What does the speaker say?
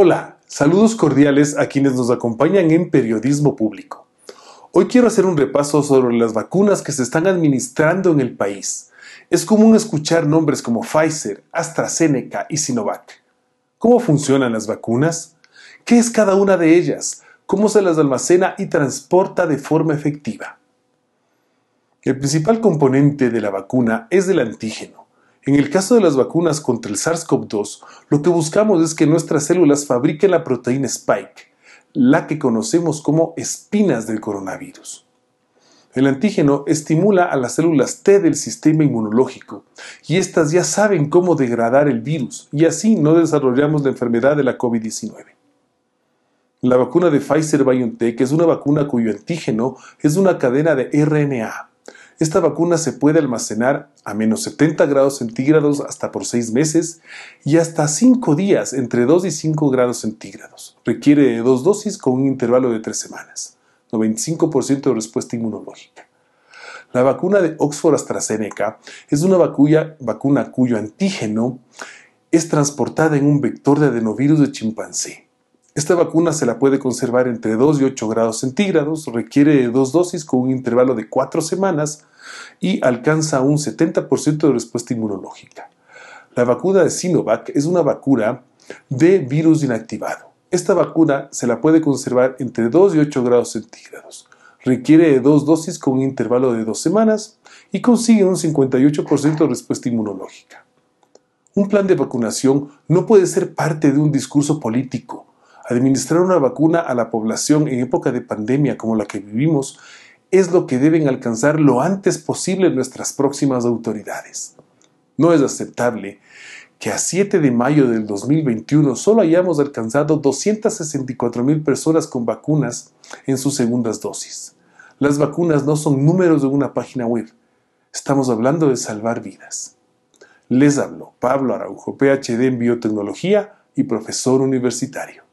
Hola, saludos cordiales a quienes nos acompañan en Periodismo Público. Hoy quiero hacer un repaso sobre las vacunas que se están administrando en el país. Es común escuchar nombres como Pfizer, AstraZeneca y Sinovac. ¿Cómo funcionan las vacunas? ¿Qué es cada una de ellas? ¿Cómo se las almacena y transporta de forma efectiva? El principal componente de la vacuna es el antígeno. En el caso de las vacunas contra el SARS-CoV-2, lo que buscamos es que nuestras células fabriquen la proteína spike, la que conocemos como espinas del coronavirus. El antígeno estimula a las células T del sistema inmunológico y éstas ya saben cómo degradar el virus y así no desarrollamos la enfermedad de la COVID-19. La vacuna de Pfizer BioNTech es una vacuna cuyo antígeno es una cadena de RNA esta vacuna se puede almacenar a menos 70 grados centígrados hasta por 6 meses y hasta 5 días entre 2 y 5 grados centígrados. Requiere dos dosis con un intervalo de 3 semanas. 95% de respuesta inmunológica. La vacuna de Oxford AstraZeneca es una vacuna cuyo antígeno es transportada en un vector de adenovirus de chimpancé. Esta vacuna se la puede conservar entre 2 y 8 grados centígrados, requiere dos dosis con un intervalo de 4 semanas y alcanza un 70% de respuesta inmunológica. La vacuna de Sinovac es una vacuna de virus inactivado. Esta vacuna se la puede conservar entre 2 y 8 grados centígrados. Requiere dos dosis con un intervalo de dos semanas y consigue un 58% de respuesta inmunológica. Un plan de vacunación no puede ser parte de un discurso político. Administrar una vacuna a la población en época de pandemia como la que vivimos es lo que deben alcanzar lo antes posible nuestras próximas autoridades. No es aceptable que a 7 de mayo del 2021 solo hayamos alcanzado 264 mil personas con vacunas en sus segundas dosis. Las vacunas no son números de una página web. Estamos hablando de salvar vidas. Les hablo Pablo Araujo, PhD en biotecnología y profesor universitario.